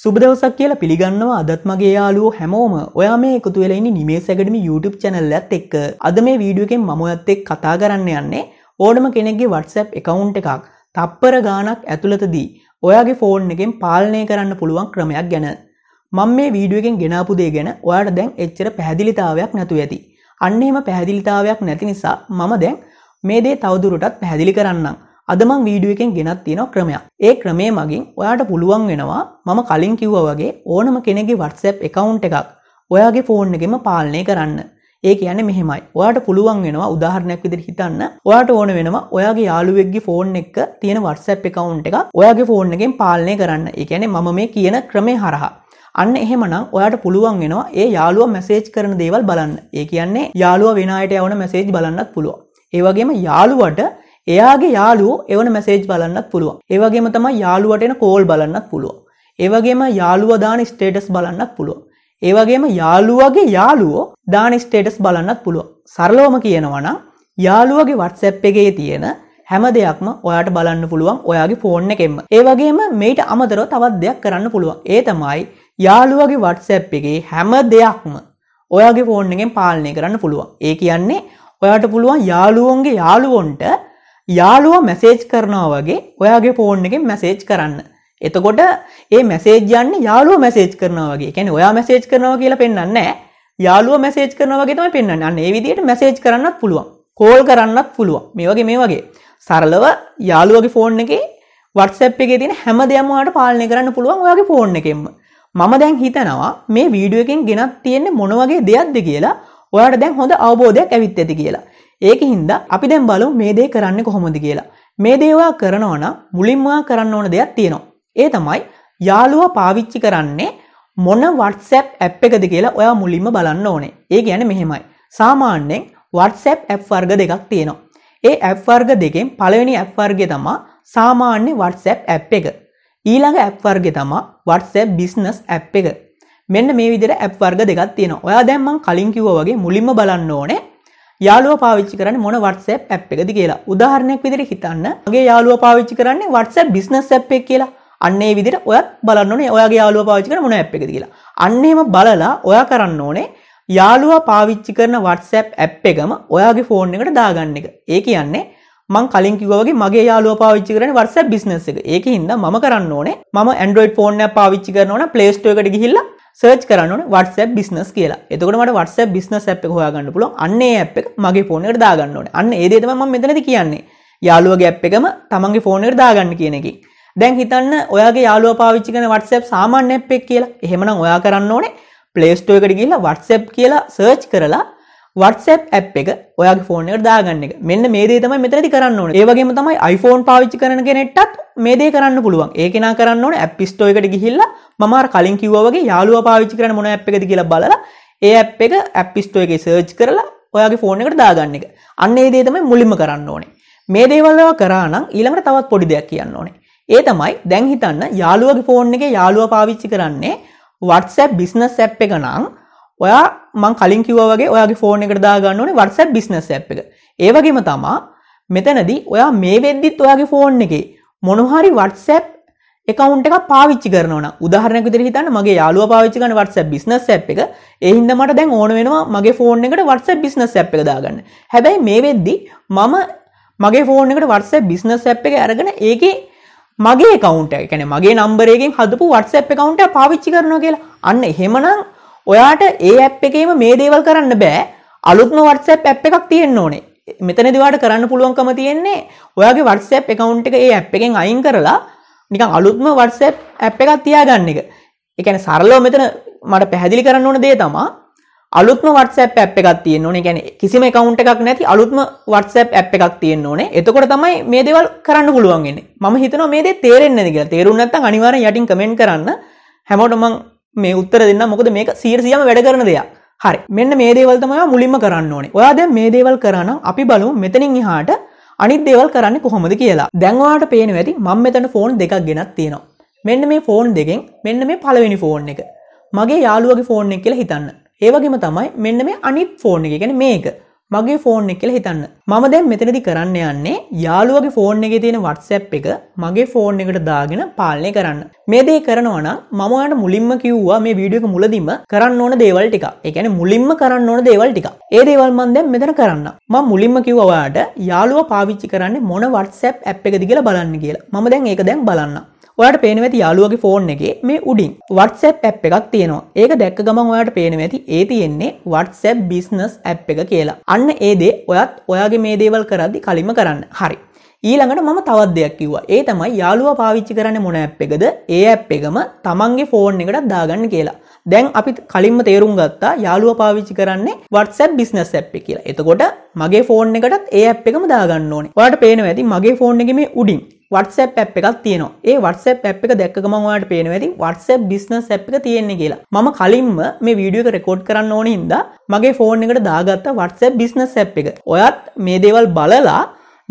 සුබ දවසක් කියලා පිළිගන්නවා අදත් මගේ යාලුවෝ හැමෝම ඔයා මේ එකතු වෙලා ඉන්නේ නිමේස් ඇකඩමි YouTube channel එකත් එක්ක. අද මේ වීඩියෝ එකෙන් මම ඔයත් එක්ක කතා කරන්න යන්නේ ඕනම කෙනෙක්ගේ WhatsApp account එකක් තප්පර ගාණක් ඇතුළතදී ඔයාගේ ෆෝන් එකෙන් පාලනය කරන්න පුළුවන් ක්‍රමයක් ගැන. මම මේ වීඩියෝ එකෙන් ගෙනාපු දේ ගැන ඔයාට දැන් එච්චර පැහැදිලිතාවයක් නැතු ඇති. අන්න එහෙම පැහැදිලිතාවයක් නැති නිසා මම දැන් මේ දේ තවදුරටත් පැහැදිලි කරන්නම්. අදමං වීඩුව එකෙන් ගෙනත් තියෙන ක්‍රමයක් ඒ ක්‍රමේ මගින් ඔයාට පුළුවන් වෙනවා මම කලින් කිව්ව වගේ ඕනම කෙනෙගේ වටසැප් එකවුන්් එකක් ඔයාගේ ෆෝන් එකෙම පාලනය කරන්න ඒ කියන මෙහෙමයි ඔයාට පුළුවන් වෙනවා උදාහරණයක් විදිර හිතන්න ඔයාට ඕන වෙනවා ඔයාගේ යාළුවෙක්ගේ ෆෝන් එක තියෙන වටසැප් එකවුන්් එක ඔයාගේ ෆෝන් එකෙන් පාලනය කරන්න එකැනෙ මම මේ කියන ක්‍රමය හරහා අන්න එහෙමනම් ඔයාට පුළුවන් වෙනවා ඒ යාළුව මැසේජ් කරන දේවල් බලන්න ඒ කියන්නේ යාළුව වෙනයට යවන මැසේජ් බලන්නත් පුළුව ඒවගේම යාළුවට එයාගේ යාළුවෝ එවන මැසේජ් බලන්නත් පුළුවන්. ඒ වගේම තමයි යාළුවට එන කෝල් බලන්නත් පුළුවන්. ඒ වගේම යාළුවා දාන ස්ටේටස් බලන්නත් පුළුවන්. ඒ වගේම යාළුවගේ යාළුවෝ දාන ස්ටේටස් බලන්නත් පුළුවන්. සරලවම කියනවා නම් යාළුවගේ WhatsApp එකේ තියෙන හැම දෙයක්ම ඔයාට බලන්න පුළුවන් ඔයාගේ ෆෝන් එකෙන්ම. ඒ වගේම මේට අමතරව තවත් දෙයක් කරන්න පුළුවන්. ඒ තමයි යාළුවගේ WhatsApp එකේ හැම දෙයක්ම ඔයාගේ ෆෝන් එකෙන් පාලනය කරන්න පුළුවන්. ඒ කියන්නේ ඔයාට පුළුවන් යාළුවන්ගේ යාළුවොන්ට යාළුව මැසේජ් කරනවා වගේ ඔයාගේ ෆෝන් එකෙන් මැසේජ් කරන්න එතකොට ඒ මැසේජයන්න යාලුව මැසේජ් කරනවා වගේ කැන ඔයා මැසේජ් කරනවා කියලා පෙන්න්න යාලුව මැසේජ් කරනවගේතම පෙන්න්න ඒ විදියට මැසේජ් කරන්නත් පුළුවන් කෝල් කරන්නත් පුළුවන් මේ වගේ මේ වගේ සරලව යාළුවගේ ෆෝන් එක වටසැප් එක තින හැම දෙයමවාට පාලනය කරන්න පුළුවන් ඔයාගේ ෆෝන් එකෙන්ම මම දැන් හිතනවා මේ වීඩුවකෙන් ගෙනත් තියෙන්නේ මොනවගේ දෙයක්ද කියලා ඔයාට දැන් හොඳ අවබෝධයක් ඇවිත් ඇති කියලා. ඒක හින්දා අපි දැන් බලමු මේ දේ කරන්න කොහොමද කියලා. මේ දේවා කරනවා නම් මුලින්ම කරන්න ඕන දෙයක් තියෙනවා. ඒ තමයි යාළුවා පාවිච්චි කරන්නේ මොන WhatsApp app එකද කියලා ඔයා මුලින්ම බලන්න ඕනේ. ඒ කියන්නේ මෙහෙමයි. සාමාන්‍යයෙන් WhatsApp app වර්ග දෙකක් තියෙනවා. ඒ app වර්ග දෙකෙන් පළවෙනි app වර්ගය තමයි සාමාන්‍ය WhatsApp app එක. ඊළඟ app වර්ගය තමයි WhatsApp business app එක. මෙන්න මේ විදිහට ඇප් වර්ග දෙකක් තියෙනවා. ඔයා දැන් මම කලින් කිව්වා වගේ මුලින්ම බලන්න ඕනේ යාළුවා පාවිච්චි කරන්නේ මොන WhatsApp app එකද කියලා. උදාහරණයක් විදිහට හිතන්න. මගේ යාළුවා පාවිච්චි කරන්නේ WhatsApp business app එක කියලා. අන්න ඒ විදිහට ඔයත් බලන්න ඕනේ ඔයාගේ යාළුවා පාවිච්චි කරන මොන app එකද කියලා. අන්න එහෙම බලලා ඔයා කරන්න ඕනේ යාළුවා පාවිච්චි කරන WhatsApp app එකම ඔයාගේ ෆෝන් එකට දාගන්න එක. ඒ කියන්නේ මං කලින් කිවගේ මගේ යාලුව පාවිච්චි කරන වර්ස බිස්නස් එක ඒක හින්ද ම කරන්න ඕනේ ම ඇන්ඩරෝයිඩ් ෆෝර්න පාවිච්චි කරනවන පලේස්ටෝකට ගහිල්ල සර්ච් කරන්න වටස බිස්නස් කියලා එතකට වටස බිස්නස් ඇ් එක හොයාගන්න පුල අන්නේ ඇ් එක මගේ ෆෝනයට දාගන්න ඕන අන්න ඒදේතම ම මෙතනද කියන්නේ යාලුවගේ ඇ් එකම තමන්ගේ ෆෝනයට දාගන්න කියනෙකි දැන් හිතන්න ඔයාගේ යාලුව පාවිච්චි කන වටසප් සාමාන්‍ය එප් එක් කියලා එහෙමනම් ඔයා කරන්න ඕනේ ප්ලේස්ටෝ එකට කියලා වටසප් කියලා සර්ච් කරලා WhatsApp app එක ඔයාගේ ෆෝන් එකට දාගන්න එක. මෙන්න මේ දේ තමයි මෙතනදි කරන්න ඕනේ. ඒ වගේම තමයි iPhone පාවිච්චි කරන කෙනෙක්ටත් මේ දේ කරන්න පුළුවන්. ඒක නා කරන්න ඕනේ App Store එකට ගිහිල්ලා මම අර කලින් කිව්වා වගේ යාළුවා පාවිච්චි කරන මොන app එකද කියලා බලලා ඒ app එක App Store එකේ search කරලා ඔයාගේ ෆෝන් එකට දාගන්න එක. අන්න ඒ දේ තමයි මුලින්ම කරන්න ඕනේ. මේ දේවල් ඒවා කරා නම් ඊළඟට තවත් පොඩි දෙයක් කියන්න ඕනේ. ඒ තමයි දැන් හිතන්න යාළුවගේ ෆෝන් එකේ යාළුවා පාවිච්චි කරන්නේ WhatsApp business app එක නම් ඔයා මං කලින් කිව වගේ ඔයාගේ ෆෝන එකට දාගන්න ඕනේ WhatsApp business app එක. ඒ වගේම තමා මෙතනදී ඔයා මේ වෙද්දිත් ඔයාගේ ෆෝන් එකේ මොනහරි WhatsApp එකකවන්ට එක පාවිච්චි කරන උදාහරනක විදිර හිතන්න මගේ යාලුව පාවිච්චි කරන WhatsApp business app එක ඒ හින්දා මට දැන් ඕන වෙනවා මගේ ෆෝන් එකට WhatsApp business app එක දාගන්න. හැබැයි මේ වෙද්දි මම මගේ ෆෝන් එකට WhatsApp business app එක අරගෙන ඒකේ මගේ account එක කියන්නේ මගේ number එකකින් හදපු WhatsApp account එක පාවිච්චි කරනවා කියලා. අන්න එහෙමනම් ඔයාට ඒ ඇප් එකේම මේ දේවල් කරන්න බෑ අලුත්ම WhatsApp ඇප් එකක් තියෙන්න ඕනේ. මෙතනදී ඔයාට කරන්න පුළුවන්කම තියෙන්නේ ඔයාගේ WhatsApp account එක ඒ ඇප් එකෙන් අයින් කරලා නිකන් අලුත්ම WhatsApp ඇප් එකක් තියාගන්න එක. ඒ කියන්නේ සරලව මෙතන මට පැහැදිලි කරන්න ඕන දේ තමයි අලුත්ම WhatsApp app එකක් තියෙන්න ඕනේ. කියන්නේ කිසිම account එකක් නැති අලුත්ම WhatsApp app එකක් තියෙන්න ඕනේ. එතකොට තමයි මේ දේවල් කරන්න පුළුවන් වෙන්නේ. මම හිතනවා මේ දේ තේරෙන්නේ නැති කියලා. තේරුම් නැත්නම් අනිවාර්යෙන් යටින් comment කරන්න. හැමෝටම මම මේ උත්තර දෙන්න මොකද මේක සීරසියම වැඩ කරන දෙයක් හරි මෙන්න මේ දේවල් තමයි මුලින්ම කරන්න ඕනේ. ඔයා දැන් මේ දේවල් කරා නම් අපි බලමු මෙතනින් එහාට අනිත් දේවල් කරන්නේ කොහොමද කියලා. දැන් ඔයාලට පේනවා ඇති මම මෙතන ෆෝන් දෙකක් ගෙනත් තියෙනවා. මෙන්න මේ ෆෝන් දෙකෙන් මෙන්න මේ පළවෙනි ෆෝන් එක. මගේ යාළුවගේ ෆෝන් එක කියලා හිතන්න. ඒ වගේම තමයි මෙන්න මේ අනිත් ෆෝන් එක. කියන්නේ මේක. මගේ ෆෝන් එක කියලා හිතන්න මම දැන් මෙතනදි කරන්න යන්නේ යාළුවගේ ෆෝන් එකේ තියෙන WhatsApp එක මගේ ෆෝන් එකට දාගෙන පාලනය කරන්න මේ දේ කරනවා නම් මම ඔයාලට මුලින්ම කිව්වා මේ වීඩියෝ එක මුලදීම කරන්න ඕන දේවල් ටික. ඒ කියන්නේ මුලින්ම කරන්න ඕන දේවල් ටික. ඒ දේවල් මම දැන් මෙතන කරන්න. මම මුලින්ම කිව්වා ඔයාලට යාළුවා පාවිච්චි කරන්නේ මොන WhatsApp app එකද කියලා බලන්න කියලා. මම දැන් ඒක දැන් බලන්න. ඔට පේනවැති යාලුවගේ ෆෝන් එක මේ උඩින් වටසැප් ඇ් එකක් තියෙනවා ඒක දැක්ක ගමන් ඔයාට පේනවැති ඒ තියෙන්නේ වටසැප් බිස්නස් ඇ් එක කියලා අන්න ඒදේ ඔයත් ඔයාගේ මේ දේවල් කරදි කලිම කරන්න හරි ඊළඟට මම තවත් දෙයක් කිව්වා ඒ තමයි යාලුව පාවිච්චි කරන්න මොන ඇ් එකද ඒ ඇ් එකම තමන්ගේ ෆෝන් එකට දාගන්න කියලා දැන් අපි කලින්ම තේරුම් ගත්තා යාලුව පාවිච්චි කරන්නේ වටසැප් බිස්නස් ඇ් කියලා එතකොට මගේ ෆෝන් එකටත් ඒ ඇ් එකම දාගන්න ඕනේ වාට පේනවැති මගේ ෆෝන් එක මේ උඩින් WhatsApp app එකක් තියෙනවා. ඒ WhatsApp app එක දැක්ක ගමන් ඔයාලට පේනවා ඇති WhatsApp business app එක තියෙන්නේ කියලා. මම කලින්ම මේ වීඩියෝ එක රෙකෝඩ් කරන්න ඕනේ හින්දා මගේ ෆෝන් එකට දාගත්ත WhatsApp business app එක. ඔයත් මේ දේවල් බලලා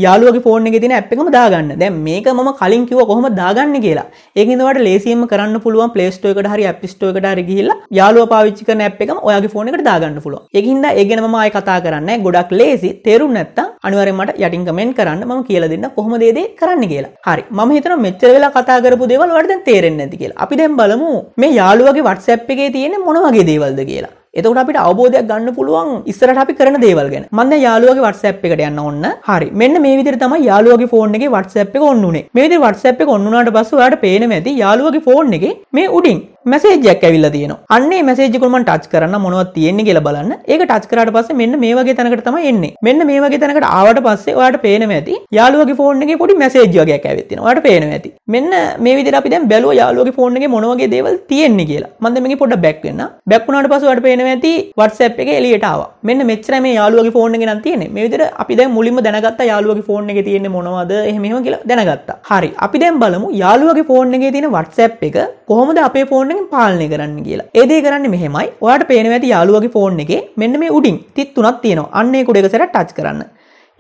යාලුවගේ ෆෝන් එක තින ඇප් එකම දාගන්න දැන් මේක මම කලින් කිව්ව කොහොම දාගන්න කියලා ඒකින් ඔයාලට ලේසියෙන්ම කරන්න පුළුවන් Play Store එකට හරි App Store එකට හරි ගිහිල්ලා යාලුවා පාවිච්චි කරන ඇප් එකම ඔයාගේ ෆෝන් එකට දාගන්න පුළුවන් ඒකින්ද ඒ ගැන මම ආයෙ කතා කරන්නේ ගොඩක් ලේසි තේරුම් නැත්තම් අනිවාර්යෙන් මට යටින් කමෙන්ට් කරන්න මම කියලා දෙන්න කොහොමද ඒ දේ කරන්න කියලා හරි මම හිතනවා මෙච්චර වෙලා කතා කරපු දේවල් ඔයාලට දැන් තේරෙන්නේ නැති කියලා අපි දැන් බලමු මේ යාලුවගේ WhatsApp එකේ තියෙන මොන වගේ දේවල්ද කියලා එතකට අපිට අවබෝධයක් ගන්න පුළුවන් ඉස්සරට අපි කරන දේවල් ගැන මන්ද යාලුවගේ WhatsApp එකට යන්න ඕන්න හරි මෙන්න මේ විදිහට තමයි යාලුවගේ ෆෝන් එකේ WhatsApp එක ඔන්නුනේ මේ විදිහට WhatsApp එක ඔන්නුනාට පස්සෙ ඔයාලට පේනවා ඇති යාලුවගේ ෆෝන් එකේ මේ උඩින් මැසේජයක් ඇවිල්ල තියන අන්නේ මැසේජකුම ටච් කරන්න මොනවත් තියෙන්නේ කියලා බලන්න ඒක ටච් කරට පස්ස මෙන්න මේ වගේ තැනකට තම එන්නේ මෙන්න මේ වගේ තැනකට ආවට පස්සේ ඔයාට පේනව ඇති යාළුවගේ ෆෝන්ගේ පොඩි මැසේජ් වගේ ඇවිත්තින ඔයාට පේනව ඇති මෙන්න මේ විදිහට අපි දැන් බැලුවා යාළුවගේ ෆෝන් එකේ මොන වගේ දේවල් තියෙන්නේ කියලා මම දැන් මේකේ පොඩ්ඩක් බැක් වෙන්න බැක් වුණාට පස්සේ ඔයාට පේනව ඇති WhatsApp එකේ එළියට ආවා මෙන්න මෙච්චරයි මේ යාළුවගේ ෆෝන් එකේ නම් තියෙන්නේ මේ විදිහට අපි දැන් මුලින්ම දැනගත්තා යාළුවගේ ෆෝන් එකේ තියෙන්නේ මොනවද එහෙම එහෙම කියලා දැනගත්තා හරි අපි දැන් බලමු යාළුවගේ ෆෝන් එකේ තියෙන WhatsApp එක කොහොමද අපේ ෆෝන් එකෙන් පාලනය කරන්න කියලා. ඒ දේ කරන්නේ මෙහෙමයි. ඔයාලට පේනවා ඇති යාළුවගේ ෆෝන් එකේ මෙන්න මේ උඩින් තිත් තුනක් තියෙනවා. අන්න ඒ කුඩේක සැර ටච් කරන්න.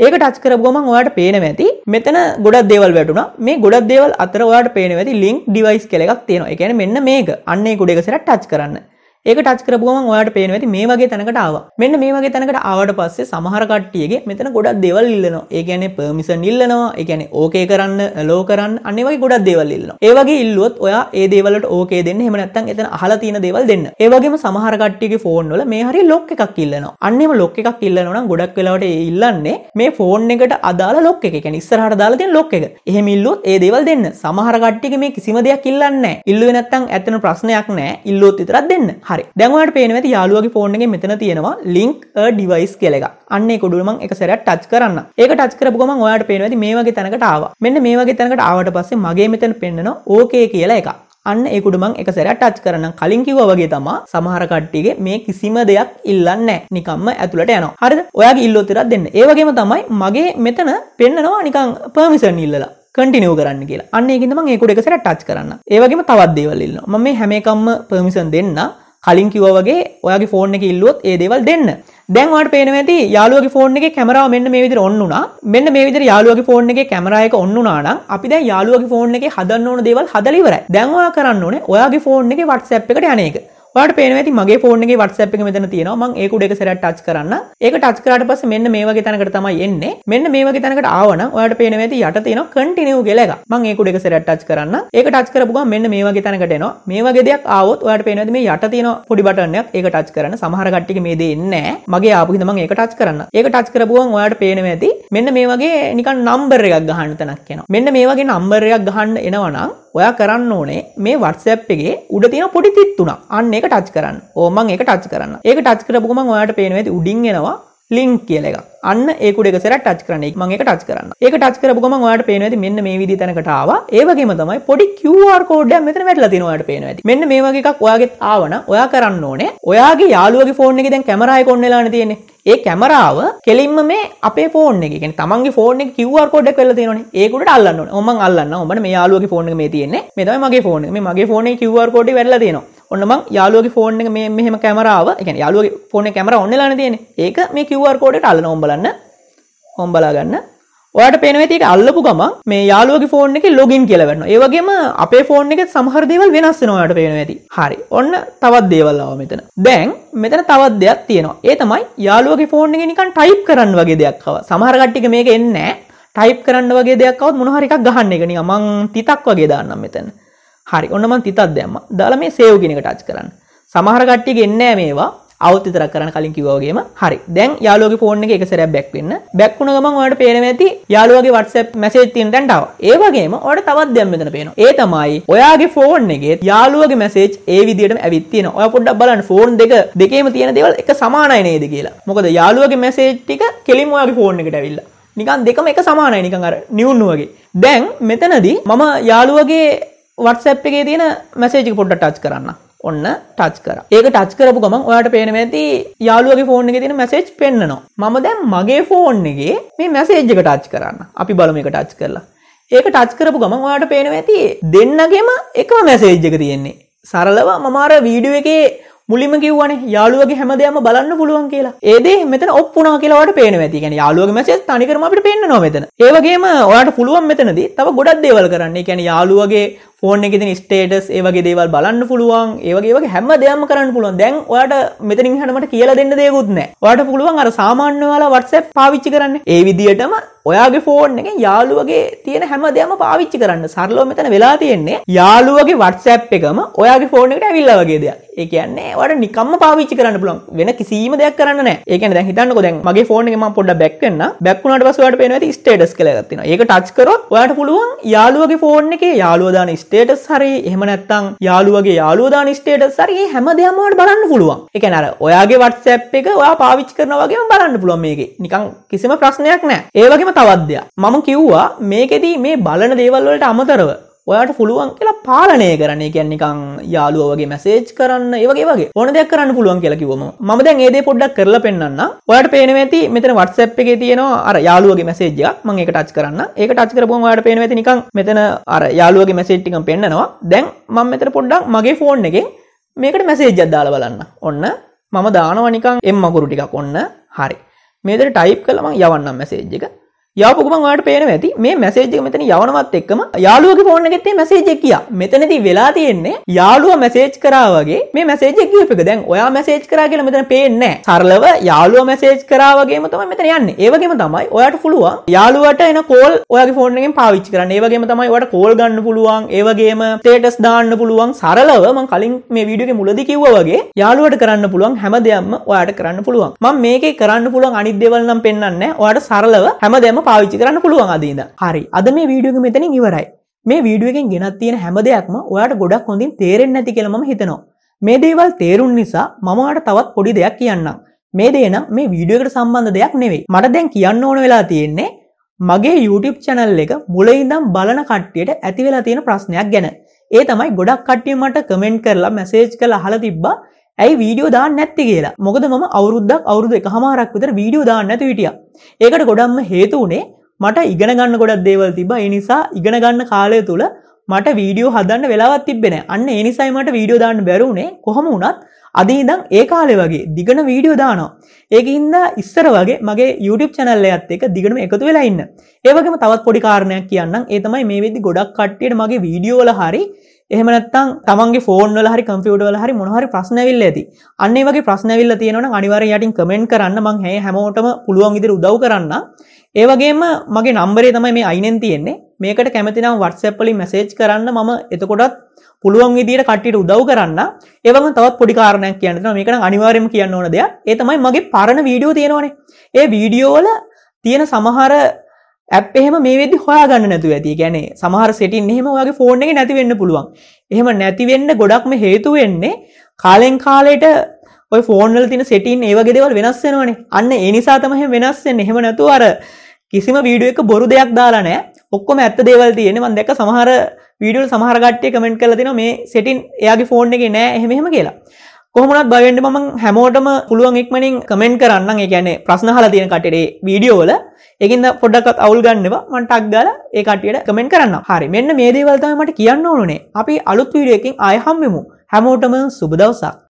ඒක ටච් කරපු ගමන් ඔයාට පේනවා ඇති මෙතන ගොඩක් දේවල් වැටුණා මේ ගොඩක් දේවල් අතර ඔයාට පේනවා ඇති ලින්ක් ඩිවයිස් කියලා එකක් තියෙනවා. ඒ කියන්නේ මෙන්න මේක අන්න ඒ කුඩේක සැර ටච් කරන්න. ඒක ටච් කරපුුවම ඔයාට පේන ඇති මේ වගේ තැනකට ආව මෙන්න මේ වගේ තැනකට ආවට පස්සේ සමහරකට්ටියගේ මෙතන ගොඩක් දෙවල් ඉල්ලනවා ඒ ගැන පර්මිසන් ඉල්ලනවා එකැන ඕකේ කරන්න ලෝ කරන්න අන්නේ වගේ ගොඩක් දෙවල් ඉල්ලනවා ඒවගේ ඉල්ලුවත් ඔයා ඒ දේවලට ඕකේ දෙන්න එම නැත්තන් එතන අහලා තියෙන දේවල් දෙන්න ඒවගේම සමහරකට්ටියගේ ෆෝන් වල මේ හරි ලොක් එකක් ඉල්ලනවා අන්නේම ලොක් එකක් ඉල්ලනවා ගොඩක් වෙලාවට ඉල්ලන්නේ මේ ෆෝන් එකට අදාලා ලොක් එක කැන ඉස්සරහට දාලා තියෙන ලොක් එක එහෙම ඉල්ලුවොත් ඒ දේවල් දෙන්න සමහරකට්ටියගේ මේ කිසිම දෙයක් ඉල්ලන්නේ නැහැ ඉල්ලුවේ නැත්තම් ඇත්තන ප්‍රශ්නයක් නැහැ ඉල්ලුවොත් විතරක් දෙන්න හරි දැන්වට පේනවති යාලුවගේ ෆෝන්ගේ මෙතන තියෙනවා ලිංක් ඩිවයිස් කෙලෙක අන්නේ කොඩුවම එක සැරට ටච් කරන්න ඒක ටච් කරපුගම ඔයාට පේනවති මේ වගේ තැනකට ආව මෙන්න මේ වගේ තැනකට ආවට පස්සේ මගේ මෙතන පෙන්න්නන ඕකේ කියලා එක අන්න ඒකුඩුමං එක සැර ටච් කරන කලින් කිව්ව වගේ තමා සමහර කට්ටියගේ මේ කිසිම දෙයක් ඉල්ලන්න නිකම්ම ඇතුළට යනවා හරිද ඔයාගේ ඉල්ලෝතරක් දෙන්න ඒ වගේම තමයි මගේ මෙතන පෙන්නනවා නිකං පර්මිසන් ඉල්ලලා කටිනව කරන්න කියලා අන්න ඒකින්ම ඒකුට එක සැර ටච් කරන්න ඒවගේම තවත් දේවල්ලන්න ම මේ හැමකම්ම පර්මිසන් දෙන්න කලින් කිවගේ ඔයාගේ ෆෝන් එක ඉල්ලුවත් ඒ දේවල් දෙන්න දැන්වාට පේන ඇති යාලුවගේ ෆෝන් එක කැමරාව මෙන්න මේ විදිර ඔන්නුනා මෙන්න මේ විදිර යාලුවගේ ෆෝන් එක කැමරායක ඔන්නුනාන අපි දැන් යාලුවගේ ෆෝන් එක හදන්න ඕන දේවල් හදලිවරයි දැන්වා කරන්න ඕනේ ඔයාගේ ෆෝන් එක WhatsApp එකට යන එක වාට පේන ඇති මගේ ෆෝන්ගේ වටසැප් එක මෙතන තියෙනවා මම ඒක උඩ එක සැරයක් ටච් කරන්න ඒක ටච් කරාට පස්සේ මෙන්න මේ වගේ තැනකට තමයි එන්නේ මෙන්න මේ වගේ තැනකට ආවනම් ඔයාලට පේන ඇති යට තියෙන කන්ටිනියු කියලා එක මම ඒක උඩ එක සැරයක් ටච් කරන්න ඒක ටච් කරපු ගමන් මෙන්න මේ වගේ තැනකට එනවා මේ වගේ දෙයක් ආවොත් ඔයාලට පේන ඇති මේ යට තියෙන පොඩි බටන් එකක් ඒක ටච් කරන්න සමහර කට්ටියක මේ දේ එන්නේ නැහැ මගේ ආපු හින්දා මම ඒක ටච් කරන්න ඒක ටච් කරපු ගමන් ඔයාලට පේන ඇති මෙන්න මේ වගේ නිකන් නම්බර් එකක් ගහන්න තැනක් එනවා මෙන්න මේ වගේ නම්බර් එකක් ගහන්න එනවා නම් ඔයා කරන්න ඕනේ මේ WhatsApp එකේ උඩ තියෙන පොඩි තිත්තුණක්. අන්න ඒක ටච් කරන්න. ඕ මම ඒක ටච් කරන්න. ඒක ටච් කරපුවම ඔයාට පේනවා ඇති උඩින් එනවා ලින් කියලක අන්න ඒකුට සර ටච් කරනෙක් මගේ ටච් කරන්න එක ටච් කර ගම වාට පේනවද මෙන්න මේ විදි තැනකටාව ඒවගේ තමයි පොඩි QR කෝඩ මෙත වැටල තිනවාට පේනවද මෙන්න මේ වගේක් ඔයාගෙත් ආවන ඔයා කරන්න ඕනේ ඔයාගේ යාලුවගේ ෆෝන් එක දැන් කැමරයි කොන්නලාන තියෙන්නේ ඒ කැමරාව කෙලින්ම මේ අපේ ෆෝන් එකෙන් තමන්ගේ ෆෝන QR කෝඩ කල තින ඒකුට අල්ලන්න ඔම අල්ලන්න ඔබට මේ යාලුවගේ ෆෝන මේ තියන්නේ මෙතමගේ ෆෝන මගේ ෆෝන QR කෝඩ වැල්ල තියෙනවා ඔන්න මං යාලුවගේ ෆෝන් එක මේ මෙහෙම කැමරාව එක යාලුවගේ ෆෝන කැමර ඔන්නලාන තියෙන ඒක මේ කිව්වර් කෝඩට අල්ල නොම්බලන්න හොම්බලාගන්න ඔයාට පෙනවතිට අල්ලපු ගම මේ යාලුවගේ ෆෝන් එක ලොගින් කියලවන්න ඒවගේම අපේ ෆෝන් එක සමහරදේවල් වෙනස් නොට පෙන ඇති හරි ඔන්න තවත් දේවල්ලාව මෙතන දැන් මෙතන තවත් දෙයක් තියෙනවා ඒ තමයි යාලුවගේ ෆෝන් එක නිකන් ටයිප් කරන්න වගේ දෙයක්ව සමහරගට්ටික මේක එන්නෑ ටයිප් කරන්න වගේ දෙයක්කවත් මොනහරිකක් ගහන්න එකනි මං තිතක් වගේ දාන්නම් මෙතන හරි ඔන්නම තිතත් දැම්ම දාලා මේ සේව් කියන එක ටච් කරන්න. සමහර කට්ටිය ගෙන්නේ මේවා අවුත් විතරක් කරන්න කලින් කිව්වා වගේම හරි. දැන් යාළුවගේ ෆෝන් එකේ එක සැරයක් බැක් වෙන්න. බැක් වුණ ගමන් ඔයාලට පේනවා ඇති යාළුවගේ WhatsApp message තියෙන තැනට ආවා. ඒ වගේම ඔයාලට තවත් දැන් මෙතන පේනවා. ඒ තමයි ඔයාගේ ෆෝන් එකේ යාළුවගේ message ඒ විදිහටම ඇවිත් තියෙනවා. ඔයා පොඩ්ඩක් බලන්න ෆෝන් දෙක දෙකේම තියෙන දේවල් එක සමානයි නේද කියලා. මොකද යාළුවගේ message ටික කෙලින්ම ඔයාගේ ෆෝන් එකට ඇවිල්ලා. නිකන් දෙකම එක සමානයි නිකන් අර නිවුන් වගේ. දැන් මෙතනදී මම යාළුවගේ WhatsApp එකේ තියෙන මැසේජ් එක පොඩ්ඩක් ටච් කරන්න. ඔන්න ටච් කරා. ඒක ටච් කරපු ගමන් ඔයාට පේනවා ඇති යාළුවගේ ෆෝන් එකේ තියෙන මැසේජ් පෙන්නනවා. මම දැන් මගේ ෆෝන් එකේ මේ මැසේජ් එක ටච් කරන්න. අපි බලමු ඒක ටච් කරලා. ඒක ටච් කරපු ගමන් ඔයාට පේනවා ඇති දෙන්නගෙම එකම මැසේජ් එක තියෙන්නේ. සරලව මම අර වීඩියෝ එකේ මුලිම කිව්වනේ යාළුවගේ හැමදේම බලන්න පුළුවන් කියලා. ඒ දේ මෙතන ඔප් වුණා කියලා ඔයාලට පේනවා ඇති. කියන්නේ යාළුවගේ මැසේජ් තනිකරම අපිට පේන්නනවා මෙතන. ඒ වගේම ඔයාලට පුළුවන් මෙතනදී තව ගොඩක් දේවල් කරන්න. ඒ කියන්නේ යාළුවගේ ෆෝන් එකතින් ස්ටේටස් ඒවගේ දේවල් බලන්න පුළුවන් ඒවගේ වගේ හැම දෙයක්ම කරන්න පුළුවන් දැන් ඔයාට මෙතනින් හනමට කියලා දෙන්න දෙයකුත් නෑ ඔයාට පුළුවන් අර සාමාන්‍ය වල WhatsApp පාවිච්චි කරන්න ඒ විදියටම ඔයාගේ ෆෝන් එක යාළුවගේ තියෙන හැම දෙයක්ම පාවිච්චි කරන්න සරලව මෙතන වෙලා තියෙන්නේ යාළුවගේ WhatsApp එකම ඔයාගේ ෆෝන් එකට ඇවිල්ලා වගේ දෙයක්. ඒ කියන්නේ ඔයාට නිකම්ම පාවිච්චි කරන්න පුළුවන්. වෙන කිසිම දෙයක් කරන්න නැහැ. ඒ කියන්නේ දැන් හිතන්නකෝ දැන් මගේ ෆෝන් එකේ මම පොඩ්ඩක් බැක් වෙන්න. බැක් වුණාට පස්සේ ඔයාට පේනවා ඇති ස්ටේටස් කියලා එකක් තියෙනවා. ඒක ටච් කරොත් ඔයාට පුළුවන් යාළුවගේ ෆෝන් එකේ යාළුවා දාන ස්ටේටස් හරි එහෙම නැත්නම් යාළුවගේ යාළුවා දාන ස්ටේටස් හරි මේ හැම දෙයක්ම ඔයාට බලන්න පුළුවන්. ඒ කියන්නේ අර ඔයාගේ WhatsApp එක ඔයා පාවිච්චි කරනවා වගේම බලන්න පුළුවන් මේකේ. නිකන් කිසිම ප්‍රශ්නයක් නැහැ. ඒ වගේම කරන්න තවත්දයක් මම කිව්වා මේකෙදී මේ බලන දේවල්වලට අමතරව ඔයාට පුළුවන් කියලා පාලනය කරන්නේ කියැන්නිකං යාලුවගේ මැසේජ් කරන්න ඒවගේ වගේ ඕන දෙයක් කරන්න පුළුවන් කියලා කිවම ම දැන් ඒදේ පොඩ්ඩක් කරලා පෙන්න්න ඔයාට පේන ඇති මෙතන වටසැප් එකේ තියෙනවා අර යාලුවගේ මැසේජ්ය මං එක ටච් කරන්න ඒක ටච් කරපුම ඔයාට පේන ඇති නිකං මෙතන අර යාලුවගේ මැසේට්ටික පෙන්න්නවා දැන් මං මෙතර පොඩ්ඩක් මගේ ෆෝන් එකෙන් මේකට මැසේජ්ජත් දාල බලන්න ඔන්න මම දානවනිකං එම්මකුරු ටිකක් ඔන්න හරි මේදර ටයිප් කළම යවන්නම් මැසේජ් එක යපු ගමන් ඔයාලට පේනවා ඇති මේ මැසේජ් එක මෙතන යවනවත් එක්කම යාළුවගේ ෆෝන් එකෙත් මේ මැසේජ් එක ගියා. මෙතනදී වෙලා තියෙන්නේ යාළුවා මැසේජ් කරා වගේ මේ මැසේජ් එක ගිහපෙක. දැන් ඔයා මැසේජ් කරා කියලා මෙතන පේන්නේ නැහැ. සරලව යාළුවා මැසේජ් කරා වගේම තමයි මෙතන යන්නේ. ඒ වගේම තමයි ඔයාට පුළුවන් යාළුවාට එන කෝල් ඔයාගේ ෆෝන් එකෙන් පාවිච්චි කරන්න. ඒ වගේම තමයි ඔයාට කෝල් ගන්න පුළුවන්. ඒ වගේම ස්ටේටස් දාන්න පුළුවන්. සරලව මම කලින් මේ වීඩියෝ එකේ මුලදී කිව්වා වගේ යාළුවාට කරන්න පුළුවන් හැම දෙයක්ම ඔයාට කරන්න පුළුවන්. මම මේකේ කරන්න පුළුවන් අනිත් දේවල් නම් පෙන්වන්නේ නැහැ. ඔයාට සරලව හැම දෙයක්ම හැමෝටම පාවිච්චි කරන්න පුළුවන් අදීද හරි අද මේ වීඩියෝක මෙතනින් ඉවරයි මේ වීඩියුවෙන් ගෙනත් තියෙන හැම දෙයක්ම ඔයාට ගොඩක් හොඳින් තේරෙන්නේ නැති කියලා මම හිතනවා මේ දේවල් තේරුම් නිසා මම ඔයාට තවත් පොඩි දෙයක් කියන්නම් මේ දේන මේ වීඩියෝකට සම්බන්ධ දෙයක් නෙවෙයි මට දැන් කියන්න ඕන වෙලා තියෙන්නේ මගේ YouTube channel එක මුලින්දම් බලන කට්ටියට ඇති වෙලා තියෙන ප්‍රශ්නයක් ගැන. ඒ තමයි ගොඩක් කට්ටිය මට කමෙන්ට් කරලා මැසේජ් කරලා අහලා තිබ්බා ඇයි වීඩියෝ දාන්න නැත්තේ කියලා මොකද මම අවුරුද්දක් අවුරුදු එක හමාරක් විතර වීඩියෝ දාන්න නැතුව හිටියා ඒකට ගොඩක්ම හේතු වුණේ මට ඉගෙන ගන්න ගොඩක් දේවල් තිබ්බා ඒ නිසා ඉගෙන ගන්න කාලය තුල මට වීඩියෝ හදන්න වෙලාවත් තිබෙන අන්න එනිසයි මට වීඩියෝ දාන්න බැරුණේ කොහොම වුණත් අද ඉඳන් ඒ කාලේ වගේ දිගන වීඩියෝ දානවා ඒක හින්දා ඉස්සර වගේ මගේ YouTube channel එකත් එක්ක දිගටම එකතු වෙලා ඉන්න ඒ වගේම තවත් පොඩි කාරණයක් කියන්නම් ඒ තමයි මේ වෙද්දි ගොඩක් කට්ටියට මගේ වීඩියෝ වල හරි එහමනත්තන් තමන්ගේ ෆෝර්න්ල හරි කම්පියුටවල හරි මොහරි ප්‍රශ්නැවිල්ල ඇති අන්නේ වගේ ප්‍රශ්නැවිල්ල තියෙනවන අනිවර යටින් කමෙන්ට් කරන්න මං හැ හැමෝටම පුළුවන් ඉදිරි උදව් කරන්න ඒවගේම මගේ නම්බරේ තමයි මේ අයිනෙන් තියෙන්නේ මේකට කැමතිනම් වටසැප්පලි මැසේජ් කරන්න මම එතකොටත් පුළුවන් විදිට කට්ටිට උදව් කරන්න ඒවම තවත් පොඩිකාරණයක් කියන්න මේකට අනිවාරයම කියන්න ඕන දෙයක් ඒ තමයි මගේ පරණ වීඩියෝ තියෙනවනේ ඒ වීඩියෝවල තියෙන සමහර ඇප් එහෙම මේ වෙදි හොයාගන්න නැතුව ඇති ගැන සමහර සිටින් එහෙම වගේ ෆෝන් එක නැතිවෙන්න පුළුවන් එහෙම නැතිවෙන්න ගොඩක්ම හේතු වෙන්නේ කාලෙන් කාලයට ඔය ෆෝන්ල් තින සිටින් ඒවගේ දෙවල් වෙනස්සෙනවනේ අන්න ඒනිසා තමහ වෙනස්සෙන් එහෙම නැතු අර කිසිම වීඩුව එක බොරු දෙයක් දාලා නෑ ඔක්කොම ඇත්ත දේවල් තියෙන මන් දැක සමහර වීඩියල් සමහරගට්ටය කමෙන්ට් කල තින මේ සිටින් එයාගේ ෆෝන් එක නෑ එහෙම කියලා කොහමනත් බවෙන්ට මම හැමෝටම පුළුවන් එක්මනින් කමෙන්ට් කරන්න එකන ප්‍රශ්න හල තියෙන කටේ වීඩියෝල එකින්ද පොඩ්ඩක්ත් අවුල් ගන්නවා මටක් ගල ඒ කටයට කමෙන්ට් කරන්න හරි මෙන්න මේ දේවල්තමට කියන්න ඕනේ අපි අලුත් වීඩියකින් අයහම්මමු හැමෝටම සුබදවසක්